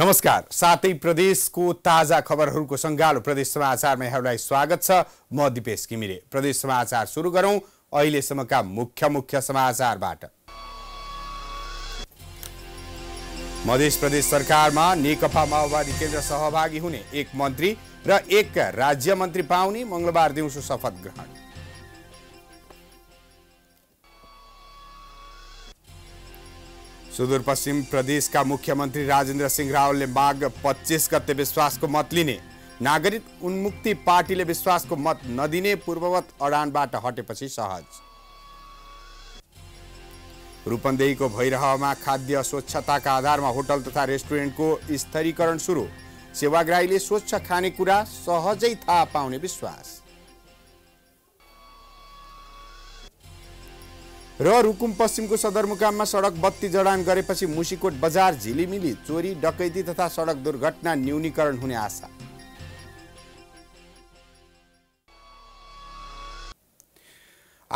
नमस्कार साथै प्रदेशको ताजा खबरहरूको सङ्गालो प्रदेश समाचारमा यहाँलाई स्वागत छ म दिपेश किमिरे प्रदेश समाचार सुरु गरौँ अहिलेसम्मका मुख्य मुख्य समाचारबाट मध्य प्रदेश सरकारमा नेकपा माओवादी केन्द्र सहभागी हुने एक मन्त्री र एक राज्य मन्त्री पाउने मङ्गलबार दिउँसो शपथ ग्रहण सुदूरपश्चिम प्रदेशका मुख्यमन्त्री राजेन्द्र सिंह रावलले माघ पच्चिस गते विश्वासको मत लिने नागरिक उन्मुक्ति पार्टीले विश्वासको मत नदिने पूर्ववत अडानबाट हटेपछि सहज रूपन्देहीको भइरहमा खाद्य स्वच्छताका आधारमा होटल तथा रेस्टुरेन्टको स्थिरीकरण सुरु सेवाग्राहीले स्वच्छ खानेकुरा सहजै थाहा पाउने विश्वास र रुकुम पश्चिमको सदरमुकाममा सडक बत्ती जडान गरेपछि मुसिकोट बजार झिलिमिली चोरी डकैती तथा सडक दुर्घटना न्यूनीकरण हुने आशा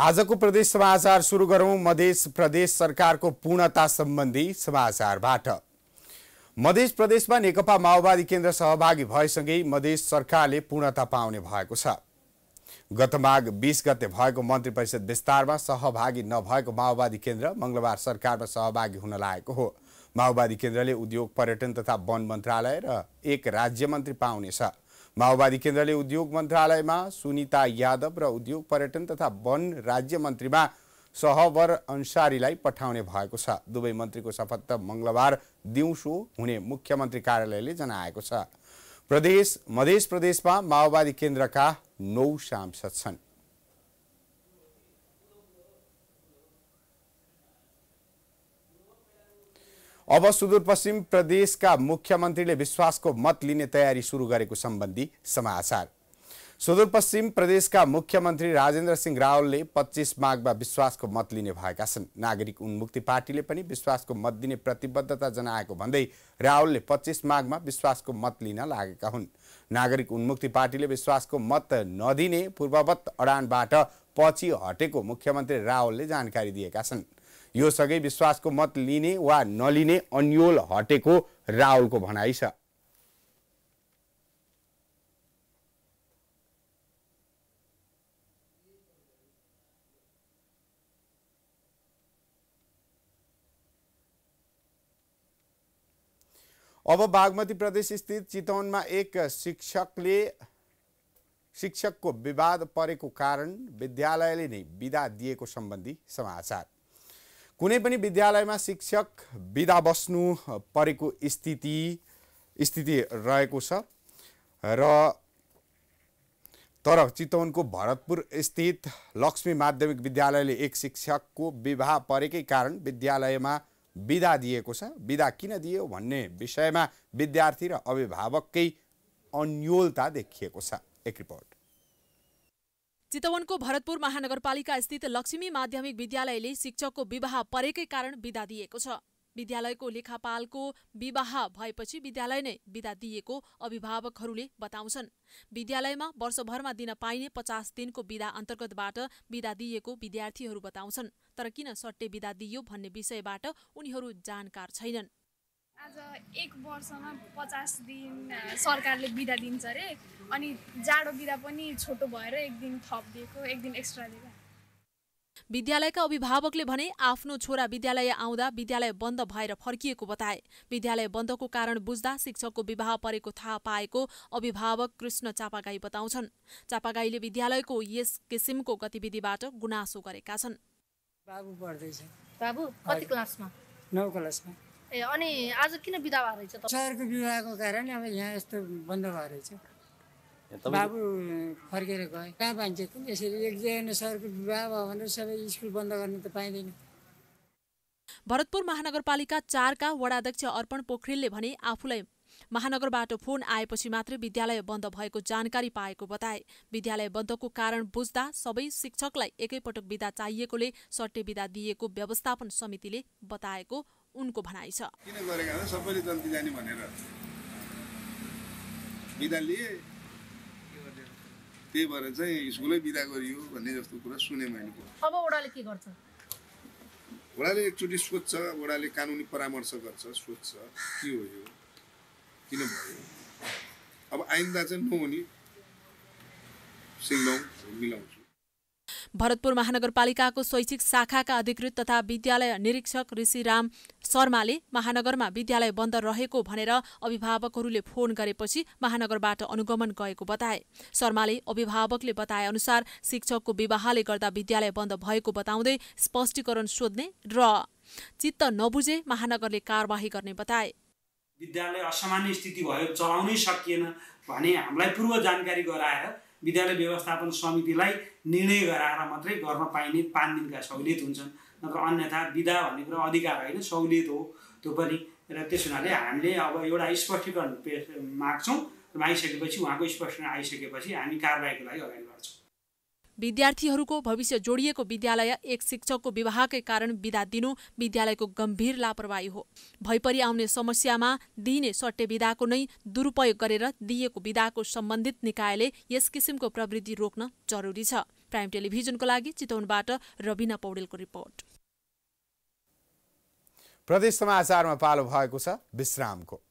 आजको प्रदेश समाचार सुरु गरौँ मधेस प्रदेश सरकारको पूर्णता सम्बन्धी समाचारबाट मधेस प्रदेशमा नेकपा माओवादी केन्द्र सहभागी भएसँगै मधेस सरकारले पूर्णता पाउने भएको छ गत माघ बिस गते भएको मन्त्री परिषद विस्तारमा सहभागी नभएको माओवादी केन्द्र मङ्गलबार सरकारमा सहभागी हुन लागेको हो माओवादी केन्द्रले उद्योग पर्यटन तथा वन मन्त्रालय र एक राज्य मन्त्री पाउनेछ माओवादी केन्द्रले उद्योग मन्त्रालयमा सुनिता यादव र उद्योग पर्यटन तथा वन राज्य मन्त्रीमा सहवर अन्सारीलाई पठाउने भएको छ दुवै मन्त्रीको शपथ मङ्गलबार दिउँसो हुने मुख्यमन्त्री कार्यालयले जनाएको छ प्रदेश मधेस प्रदेशमा माओवादी केन्द्रका नौ सांसद छन् अब सुदूरपश्चिम प्रदेशका मुख्यमन्त्रीले विश्वासको मत लिने तयारी सुरु गरेको सम्बन्धी समाचार सुदूरपश्चिम प्रदेशका मुख्यमन्त्री राजेन्द्र सिंह रावलले पच्चिस माघमा विश्वासको मत लिने भएका छन् नागरिक उन्मुक्ति पार्टीले पनि विश्वासको मत दिने प्रतिबद्धता जनाएको भन्दै रावलले पच्चिस माघमा विश्वासको मत लिन लागेका हुन् नागरिक उन्मुक्ति पार्टीले विश्वासको मत नदिने पूर्ववत अडानबाट पछि हटेको मुख्यमन्त्री रावलले जानकारी दिएका छन् यो सँगै विश्वासको मत लिने वा नलिने अन्यल हटेको रावलको भनाइ छ अब बागमती प्रदेश स्थित चितवनमा एक शिक्षकले शिक्षकको विवाद परेको कारण विद्यालयले नै विदा दिएको सम्बन्धी समाचार कुनै पनि विद्यालयमा शिक्षक विदा बस्नु परेको स्थिति स्थिति रहेको छ र तर चितवनको भरतपुर स्थित लक्ष्मी माध्यमिक विद्यालयले एक शिक्षकको विवाह परेकै कारण विद्यालयमा विदा दिएको छ विदा किन दियो भन्ने विषयमा विद्यार्थी र अभिभावककै अन्योलता देखिएको छ एक रिपोर्ट चितवनको भरतपुर महानगरपालिका स्थित लक्ष्मी माध्यमिक विद्यालयले शिक्षकको विवाह परेकै कारण विदा दिएको छ विद्यालयको लेखापालको विवाह भएपछि विद्यालय नै विदा दिएको अभिभावकहरूले बताउँछन् विद्यालयमा वर्षभरमा दिन पाइने पचास दिनको विदा अन्तर्गतबाट विदा दिएको विद्यार्थीहरू बताउँछन् तर किन सट्टे विदा दिइयो भन्ने विषयबाट उनीहरू जानकार छैनन् आज एक वर्षमा पचास दिन सरकारले बिदा दिन्छ अरे अनि जाडो बिदा पनि छोटो भएर एक दिन थप दिएको एक दिन एक्स्ट्रा दिएको विद्यालयका अभिभावकले भने आफ्नो छोरा विद्यालय आउँदा विद्यालय बन्द भएर फर्किएको बताए विद्यालय बन्दको कारण बुझ्दा शिक्षकको विवाह परेको थाहा पाएको अभिभावक कृष्ण चापागाई बताउँछन् चापागाईले विद्यालयको यस किसिमको गतिविधिबाट गुनासो गरेका छन् बाबु बाबु कति क्लासमा क्लासमा ए अनि आज किन बिदा भएको सरको विवाहको कारण अब यहाँ यस्तो बन्द भएर बाबु फर्केर गए कहाँ पाइन्छ यसरी एक सरको विवाह भयो भने सबै स्कुल बन्द गर्नु त पाइँदैन भरतपुर महानगरपालिका चारका वडाध्यक्ष अर्पण पोखरेलले भने आफूलाई महानगरबाट फोन आएपछि मात्रै विद्यालय बन्द भएको जानकारी पाएको बताए विद्यालय बन्दको कारण बुझ्दा सबै शिक्षकलाई एकैपटक विदा चाहिएकोले सट्टे विदा दिएको व्यवस्थापन समितिले बताएको उनको भनाइ छ त्यही भएर चाहिँ स्कुलै बिदा गरियो भन्ने जस्तो कुरा सुने मैले अब ओडाले के गर्छ ओडाले एकचोटि सोध्छ ओडाले कानुनी परामर्श गर्छ सोध्छ के हो यो किन भयो अब आइन्दा चाहिँ नहुने सिङ्गौँ मिलाउँछु भरतपुर महानगरपालिकाको शैक्षिक शाखाका अधिकृत तथा विद्यालय निरीक्षक ऋषिराम शर्माले महानगरमा विद्यालय बन्द रहेको भनेर अभिभावकहरूले फोन गरेपछि महानगरबाट अनुगमन गएको बताए शर्माले अभिभावकले बताए अनुसार शिक्षकको विवाहले गर्दा विद्यालय बन्द भएको बताउँदै स्पष्टीकरण सोध्ने र चित्त नबुझे महानगरले कारवाही गर्ने बताए विद्यालय असामान्य स्थिति भयो चलाउनै सकिएन भने हामीलाई पूर्व जानकारी गराएर विद्यालय व्यवस्थापन समितिलाई निर्णय गराएर मात्रै गर्न पाइने पाँच दिनका सहुलियत हुन्छन् नत्र अन्यथा विधा भन्ने कुरो अधिकार होइन सहुलियत हो त्यो पनि र त्यस हुनाले हामीले अब एउटा स्पष्टीकरण माग्छौँ मागिसकेपछि उहाँको स्पष्टीकरण आइसकेपछि हामी कारवाहीको लागि अगाडि बढ्छौँ विद्यार्थीहरूको भविष्य जोडिएको विद्यालय एक शिक्षकको विवाहकै कारण विदा दिनु विद्यालयको गम्भीर लापरवाही हो भइपरि आउने समस्यामा दिइने सट्टे विधाको नै दुरुपयोग गरेर दिइएको विधाको सम्बन्धित निकायले यस किसिमको प्रवृत्ति रोक्न जरुरी छ प्राइम टेलिभिजनको लागि चितवनबाट रबिना पौडेलको रिपोर्ट प्रदेश समाचारमा पालो भएको छ विश्रामको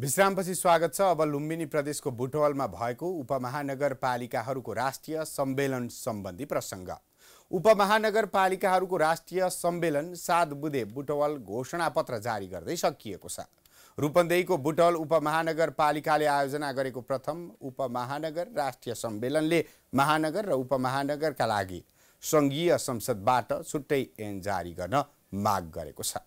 विश्रामपछि स्वागत छ अब लुम्बिनी प्रदेशको बुटवलमा भएको उपमहानगरपालिकाहरूको राष्ट्रिय सम्मेलन सम्बन्धी प्रसङ्ग उपमहानगरपालिकाहरूको राष्ट्रिय सम्मेलन सात बुधे बुटवल घोषणापत्र जारी गर्दै सकिएको छ रूपन्देहीको बुटवल उपमहानगरपालिकाले आयोजना गरेको प्रथम उपमहानगर राष्ट्रिय सम्मेलनले महानगर र उपमहानगरका लागि सङ्घीय संसदबाट छुट्टै ऐन जारी गर्न माग गरेको छ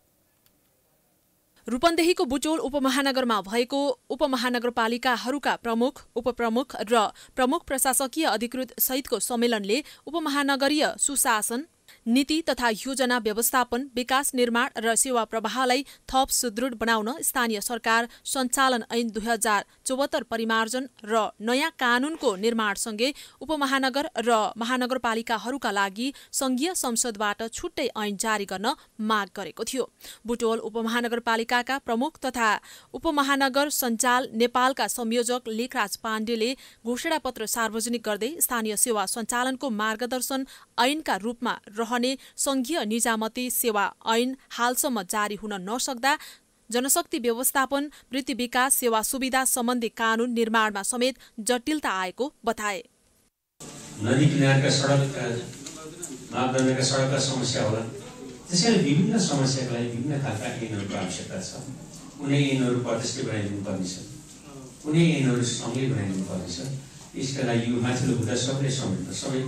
रूपन्देहीको बुचोल उपमहानगरमा भएको उपमहानगरपालिकाहरूका प्रमुख उपप्रमुख र प्रमुख प्रशासकीय अधिकृत सहितको सम्मेलनले उपमहानगरीय सुशासन नीति तथा योजना व्यवस्थापन विकास निर्माण र सेवा प्रवाहलाई थप सुदृढ बनाउन स्थानीय सरकार सञ्चालन ऐन दुई हजार चौहत्तर परिमार्जन र नयाँ कानूनको निर्माणसँगै उपमहानगर र महानगरपालिकाहरूका लागि संघीय संसदबाट छुट्टै ऐन जारी गर्न माग गरेको थियो बुटवल उपमहानगरपालिकाका प्रमुख तथा उपमहानगर सञ्चाल नेपालका संयोजक लेखराज पाण्डेले घोषणापत्र सार्वजनिक गर्दै स्थानीय सेवा सञ्चालनको मार्गदर्शन ऐनका रूपमा रह रहने संघीय निजामती सेवा ऐन हालसम्म जारी हुन नसक्दा जनशक्ति व्यवस्थापन वृत्ति विकास सेवा सुविधा सम्बन्धी कानून निर्माणमा समेत जटिलता आएको बताए नदी किनारका सडकका मापदण्डका सडकका समस्या होला त्यसैले विभिन्न समस्याको लागि विभिन्न खालका ऐनहरूको आवश्यकता छ कुनै ऐनहरू प्रदेशले बनाइदिनु पर्नेछ कुनै ऐनहरू सङ्घले बनाइदिनु पर्नेछ यसका लागि यो माथिल्लो हुँदा सबैले समेट्न सबै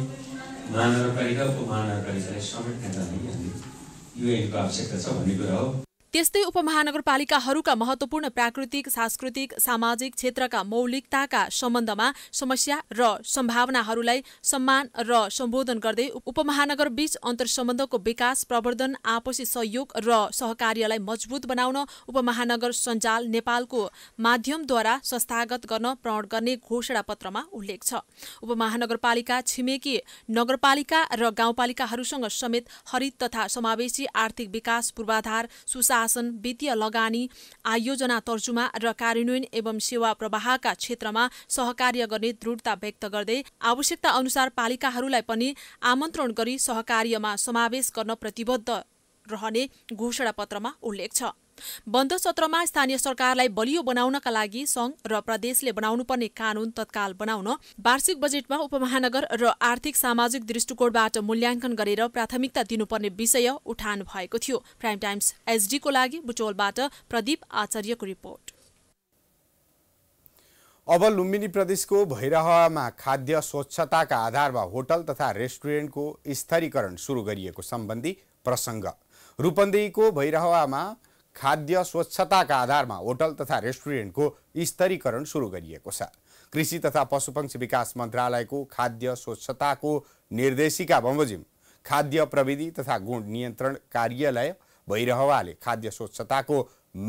महानगरपालिका उपमहानगरपालिकालाई समेट्ने लागि हामीले युएनको आवश्यकता छ भन्ने कुरा हो त्यस्तै उपमहानगरपालिकाहरूका महत्वपूर्ण प्राकृतिक सांस्कृतिक सामाजिक क्षेत्रका मौलिकताका सम्बन्धमा समस्या र सम्भावनाहरूलाई सम्मान र सम्बोधन गर्दै उपमहानगर बीच सम्बन्धको विकास प्रवर्धन आपसी सहयोग र सहकार्यलाई मजबुत बनाउन उपमहानगर सञ्जाल नेपालको माध्यमद्वारा संस्थागत गर्न प्रण गर्ने घोषणा पत्रमा उल्लेख छ उपमहानगरपालिका छिमेकी नगरपालिका र गाउँपालिकाहरूसँग समेत हरित तथा समावेशी आर्थिक विकास पूर्वाधार सुशासन शासन वित्तीय लगानी आयोजना तर्जुमा र कार्यान्वयन एवं सेवा प्रवाहका क्षेत्रमा सहकार्य गर्ने दृढता व्यक्त गर्दै आवश्यकता अनुसार पालिकाहरूलाई पनि आमन्त्रण गरी सहकार्यमा समावेश गर्न प्रतिबद्ध रहने घोषणापत्रमा उल्लेख छ बन्द सत्रमा स्थानीय सरकारलाई बलियो बनाउनका लागि संघ र प्रदेशले बनाउनुपर्ने कानून तत्काल बनाउन वार्षिक बजेटमा उपमहानगर र आर्थिक सामाजिक दृष्टिकोणबाट मूल्याङ्कन गरेर प्राथमिकता दिनुपर्ने विषय उठान भएको थियो प्राइम टाइम्स एसडीको लागि बुटोलबाट प्रदीप आचार्यको रिपोर्ट अब लुम्बिनी प्रदेशको भैरहमा खाद्य स्वच्छताका आधारमा होटल तथा रेस्टुरेन्टको स्तरीकरण सुरु गरिएको सम्बन्धी प्रसङ्ग रूपन्देहीको भैरहवामा खाद्य स्वच्छताका आधारमा होटल तथा रेस्टुरेन्टको स्तरीकरण सुरु गरिएको छ कृषि तथा पशुपक्षी विकास मन्त्रालयको खाद्य स्वच्छताको निर्देशिका बमोजिम खाद्य प्रविधि तथा गुण नियन्त्रण कार्यालय भैरहवाले खाद्य स्वच्छताको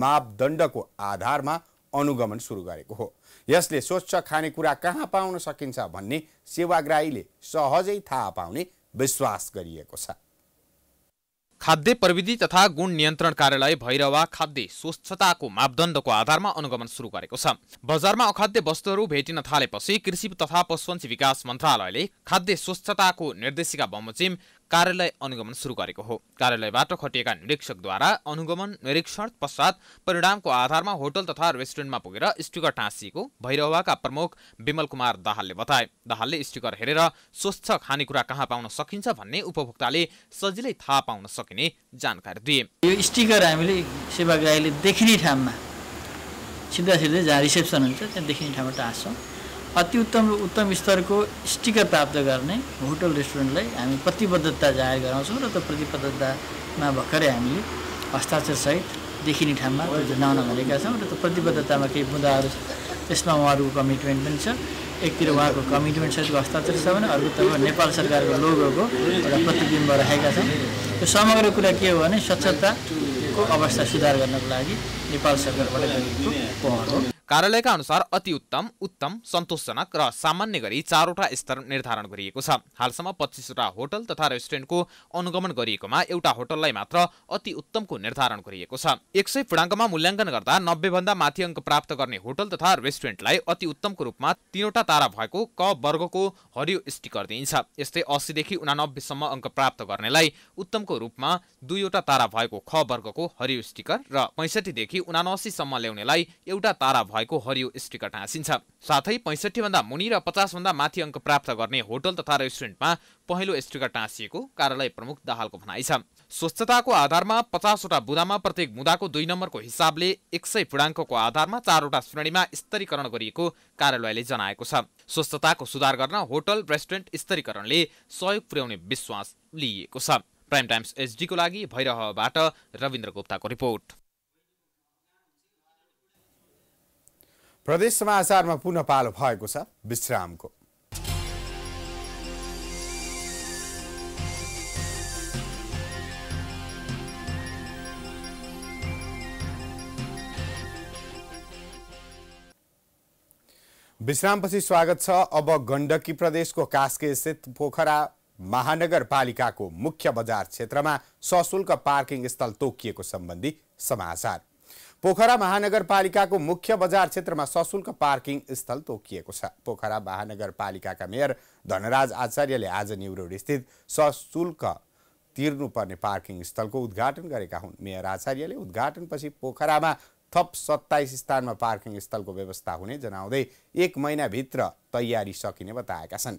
मापदण्डको आधारमा अनुगमन सुरु गरेको हो यसले स्वच्छ खानेकुरा कहाँ पाउन सकिन्छ भन्ने सेवाग्राहीले सहजै थाहा पाउने विश्वास गरिएको छ खाद्य प्रविधि तथा गुण नियन्त्रण कार्यालय भैरवा खाद्य स्वच्छताको मापदण्डको आधारमा अनुगमन सुरु गरेको छ बजारमा अखाद्य वस्तुहरू भेटिन थालेपछि कृषि तथा पशुपन्छी विकास मन्त्रालयले खाद्य स्वच्छताको निर्देशिका बमोचिम कार्यालय अनुगमन सुरु गरेको हो कार्यालयबाट खटिएका निरीक्षकद्वारा अनुगमन निरीक्षण पश्चात परिणामको आधारमा होटल तथा रेस्टुरेन्टमा पुगेर स्टिकर टाँसिएको भैरवाका प्रमुख विमल कुमार दाहालले बताए दाहालले स्टिकर हेरेर स्वच्छ खानेकुरा कहाँ पाउन सकिन्छ भन्ने उपभोक्ताले सजिलै थाहा पाउन सकिने जानकारी दिए यो स्टिकर हामीले सेवाग्राहीले देखिने ठाउँमा सिधा सिधै जहाँ रिसेप्सन हुन्छ त्यहाँ देखिने ठाउँमा टाँस्छौँ अति उत्तम उत्तम स्तरको स्टिकर प्राप्त गर्ने होटल रेस्टुरेन्टलाई हामी प्रतिबद्धता जाहेर गराउँछौँ र त्यो प्रतिबद्धतामा भर्खरै हामीले हस्ताक्षरसहित देखिने ठाउँमा जनाउन भनेका छौँ र त्यो प्रतिबद्धतामा केही मुद्दाहरू छ त्यसमा उहाँहरूको कमिटमेन्ट पनि छ एकतिर उहाँको कमिटमेन्ट सहितको हस्ताक्षर छ भने अर्कोतर्फ नेपाल सरकारको लोगोको एउटा प्रतिबिम्ब राखेका छन् यो समग्र कुरा के हो भने स्वच्छताको अवस्था सुधार गर्नको लागि नेपाल सरकारबाट गरिएको पहल हो कार्यालयका अनुसार अति उत्तम उत्तम सन्तोषजनक र सामान्य गरी चारवटा स्तर निर्धारण गरिएको छ हालसम्म पच्चिसवटा होटल तथा रेस्टुरेन्टको अनुगमन गरिएकोमा एउटा होटललाई मात्र अति उत्तमको निर्धारण गरिएको छ एक सय पूर्णाङ्कमा मूल्याङ्कन गर्दा भन्दा माथि अङ्क प्राप्त गर्ने होटल तथा रेस्टुरेन्टलाई अति उत्तमको रूपमा तीनवटा तारा भएको क वर्गको हरियो स्टिकर दिइन्छ यस्तै अस्सीदेखि उनानब्बेसम्म अङ्क प्राप्त गर्नेलाई उत्तमको रूपमा दुईवटा तारा भएको ख वर्गको हरियो स्टिकर र पैँसठीदेखि उनासीसम्म ल्याउनेलाई एउटा तारा भएको हरियो स्टिकर टाँसिन्छ साथै पैँसठी भन्दा मुनि र पचास भन्दा माथि अङ्क प्राप्त गर्ने होटल तथा रेस्टुरेन्टमा पहिलो स्टिकर टाँसिएको कार्यालय प्रमुख दाहालको भनाइ छ स्वच्छताको आधारमा पचासवटा बुदामा प्रत्येक बुदाको दुई नम्बरको हिसाबले एक सय पूर्णाङ्कको आधारमा चारवटा श्रेणीमा स्तरीकरण गरिएको कार्यालयले जनाएको छ स्वच्छताको सुधार गर्न होटल रेस्टुरेन्ट स्तरीकरणले सहयोग पुर्याउने विश्वास लिइएको छ प्राइम टाइम्स एचडीको लागि भैरहबाट रविन्द्र गुप्ताको रिपोर्ट प्रदेश समाचारमा पुनः पालो भएको छ विश्रामको विश्रामपछि स्वागत छ अब गण्डकी प्रदेशको कास्के स्थित पोखरा महानगरपालिकाको मुख्य बजार क्षेत्रमा सशुल्क पार्किङ स्थल तोकिएको सम्बन्धी समाचार पोखरा महानगरपालिकाको मुख्य बजार क्षेत्रमा सशुल्क पार्किङ स्थल तोकिएको छ पोखरा महानगरपालिकाका मेयर धनराज आचार्यले आज स्थित सशुल्क तिर्नुपर्ने पार्किङ स्थलको उद्घाटन गरेका हुन् मेयर आचार्यले उद्घाटनपछि पोखरामा थप सत्ताइस स्थानमा पार्किङ स्थलको व्यवस्था हुने जनाउँदै एक महिनाभित्र तयारी सकिने बताएका छन्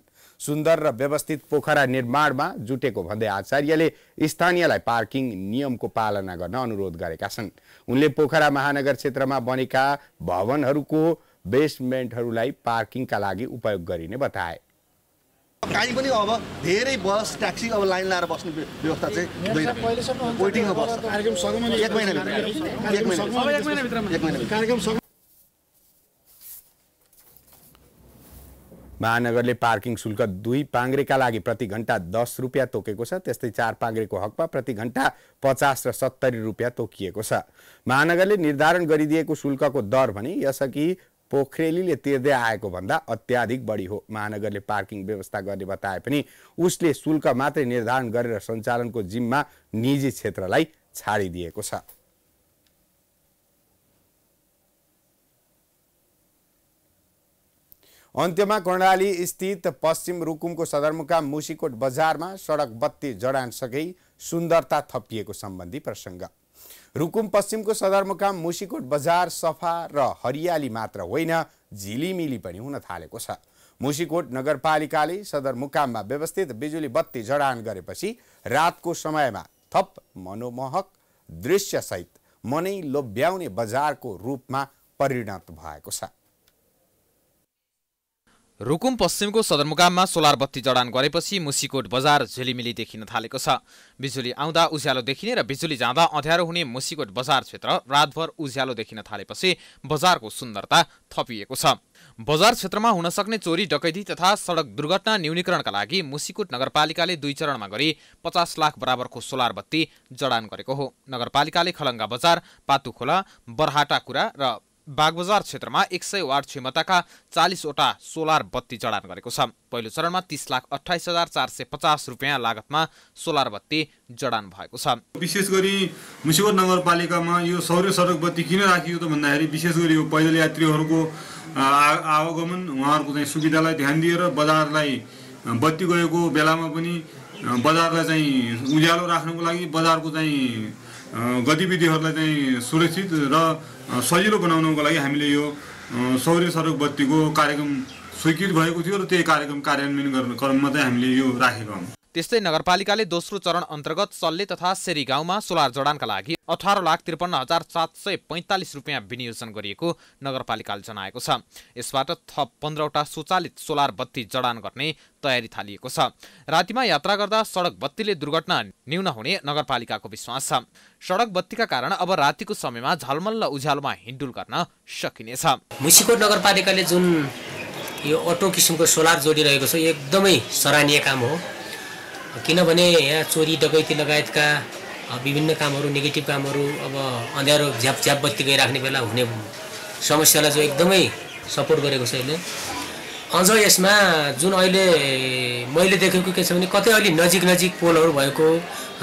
सुन्दर र व्यवस्थित पोखरा निर्माणमा जुटेको भन्दै आचार्यले स्थानीयलाई पार्किङ नियमको पालना गर्न अनुरोध गरेका छन् उनले पोखरा महानगर क्षेत्रमा बनेका भवनहरूको बेसमेन्टहरूलाई पार्किङका लागि उपयोग गरिने बताए काहीँ पनि अब धेरै बस ट्याक्सी अब लाइन लाएर बस्ने व्यवस्था चाहिँ वेटिङमा बस्छ महानगरले पार्किङ शुल्क दुई पाङ्ग्रेका लागि प्रति घन्टा दस रुपियाँ तोकेको छ त्यस्तै चार पाङ्ग्रेको हकमा प्रति घन्टा पचास र सत्तरी रुपियाँ तोकिएको छ महानगरले निर्धारण गरिदिएको शुल्कको दर भने यसअघि पोखरेलीले तिर्दै आएको भन्दा अत्याधिक बढी हो महानगरले पार्किङ व्यवस्था गर्ने बताए पनि उसले शुल्क मात्रै निर्धारण गरेर सञ्चालनको जिम्मा निजी क्षेत्रलाई छाडिदिएको छ अन्त्यमा कर्णाली स्थित पश्चिम रुकुमको सदरमुकाम मुसीकोट बजारमा सडक बत्ती जडान जडानसँगै सुन्दरता थपिएको सम्बन्धी प्रसङ्ग रुकुम पश्चिमको सदरमुकाम मुसीकोट बजार सफा र हरियाली मात्र होइन झिलिमिली पनि हुन थालेको छ मुसीकोट नगरपालिकाले सदरमुकाममा व्यवस्थित बिजुली बत्ती जडान गरेपछि रातको समयमा थप मनोमोहक दृश्यसहित मनै लोभ्याउने बजारको रूपमा परिणत भएको छ रुकुम पश्चिमको सदरमुकाममा सोलर बत्ती जडान गरेपछि मुसिकोट बजार झिलिमिली देखिन थालेको छ बिजुली आउँदा उज्यालो देखिने र बिजुली जाँदा अँध्यारो हुने मुसिकोट बजार क्षेत्र रातभर उज्यालो देखिन थालेपछि बजारको सुन्दरता थपिएको छ बजार क्षेत्रमा हुन सक्ने चोरी डकैती तथा सडक दुर्घटना न्यूनीकरणका लागि मुसिकोट नगरपालिकाले दुई चरणमा गरी पचास लाख बराबरको सोलार बत्ती जडान गरेको हो नगरपालिकाले खलङ्गा बजार पातुखोला बरहाटाकुरा र बागबजार क्षेत्रमा एक सय वार्ड क्षमताका चालिसवटा सोलर बत्ती जडान गरेको छ पहिलो चरणमा तिस लाख अठाइस हजार चार सय पचास रुपियाँ लागतमा सोलर बत्ती जडान भएको छ विशेष गरी मुसिबत नगरपालिकामा यो सौर्य सडक बत्ती किन राखियो त भन्दाखेरि विशेष गरी यो पैदल यात्रीहरूको आवागमन उहाँहरूको चाहिँ सुविधालाई ध्यान दिएर बजारलाई बत्ती गएको बेलामा पनि बजारलाई चाहिँ उज्यालो राख्नको लागि बजारको चाहिँ गतिविधिहरूलाई चाहिँ सुरक्षित र सजिलो बनाउनको लागि हामीले यो सौर्य सडक बत्तीको कार्यक्रम स्वीकृत भएको थियो र त्यही कार्यक्रम कार्यान्वयन गर्ने क्रममा चाहिँ हामीले यो राखेको हौँ त्यस्तै नगरपालिकाले दोस्रो चरण अन्तर्गत सल्ले तथा सेरी गाउँमा सोलर जडानका लागि अठार लाख त्रिपन्न हजार सात सय पैँतालिस रुपियाँ विनियोजन गरिएको नगरपालिकाले जनाएको छ यसबाट थप पन्ध्रवटा स्वचालित सोलर बत्ती जडान गर्ने तयारी थालिएको छ रातिमा यात्रा गर्दा सडक बत्तीले दुर्घटना न्यून हुने नगरपालिकाको विश्वास छ सडक बत्तीका कारण अब रातिको समयमा झलमल्ल उज्यालोमा हिन्डुल गर्न सकिनेछ मुसिकोट नगरपालिकाले जुन यो अटो किसिमको सोलर जोडिरहेको छ एकदमै सराहनीय काम हो किनभने यहाँ चोरी डकैती लगायतका विभिन्न कामहरू नेगेटिभ कामहरू अब अँध्यारो झ्याप झ्याप बत्ती गइराख्ने बेला हुने समस्यालाई चाहिँ एकदमै सपोर्ट गरेको छ यसले अझ यसमा जुन अहिले मैले देखेको के छ भने कतै अलि नजिक नजिक पोलहरू भएको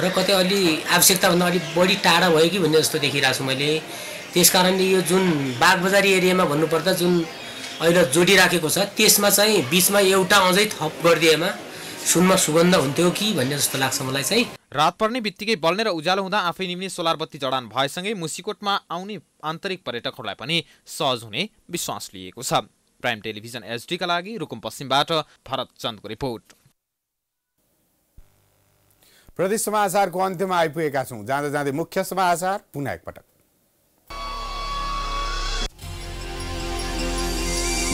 र कतै अलि आवश्यकताभन्दा अलिक बढी टाढा भयो कि भन्ने जस्तो देखिरहेको छु मैले त्यस कारणले यो जुन बागबजारी एरियामा भन्नुपर्दा जुन अहिले जोडिराखेको छ त्यसमा चाहिँ बिचमा एउटा अझै थप गरिदिएमा सुनमा सुगन्ध हुन्थ्यो कि भन्ने जस्तो लाग्छ मलाई चाहिँ रात पर्ने बित्तिकै बल्ने र उज्यालो हुँदा आफै निम्ने सोलर बत्ती जडान भएसँगै मुसिकोटमा आउने आन्तरिक पर्यटकहरूलाई पनि सहज हुने विश्वास लिएको छ प्राइम टेलिभिजन एचडीका लागि रुकुम पश्चिमबाट भरत चन्दको रिपोर्ट प्रदेश समाचारको अन्त्यमा आइपुगेका छौँ जाँदा जाँदै मुख्य समाचार पुनः एकपटक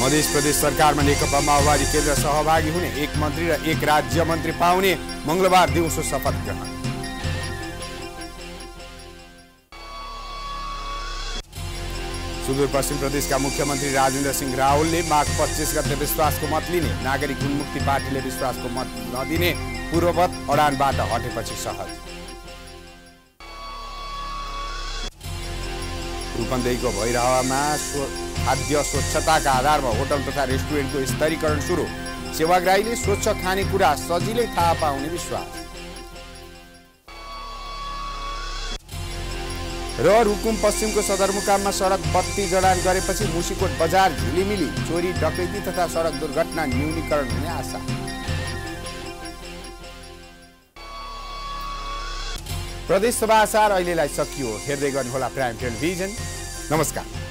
मधेस प्रदेश सरकारमा नेकपा माओवादी केन्द्र सहभागी हुने एक मन्त्री र एक राज्य मन्त्री पाउने मङ्गलबार दिउँसो शपथ ग्रहण सुदूरपश्चिम प्रदेशका मुख्यमन्त्री राजेन्द्र सिंह रावलले माघ पच्चिस गते विश्वासको मत लिने नागरिक उन्मुक्ति पार्टीले विश्वासको मत नदिने पूर्ववत अडानबाट हटेपछि सहज रूपन्देहीको भैरहमा खाद्य स्वच्छताका आधारमा होटल तथा रेस्टुरेन्टको स्तरीकरण सुरु सेवाग्राहीले स्वच्छ खानेकुरा सजिलै थाहा पाउने विश्वास र रुकुम पश्चिमको सदरमुकाममा सडक बत्ती जडान गरेपछि मुसीकोट बजार झिलिमिली चोरी डकैती तथा सडक दुर्घटना न्यूनीकरण हुने आशा प्रदेश सभा अहिलेलाई सकियो हेर्दै गर्नुहोला प्राइम टेलिभिजन नमस्कार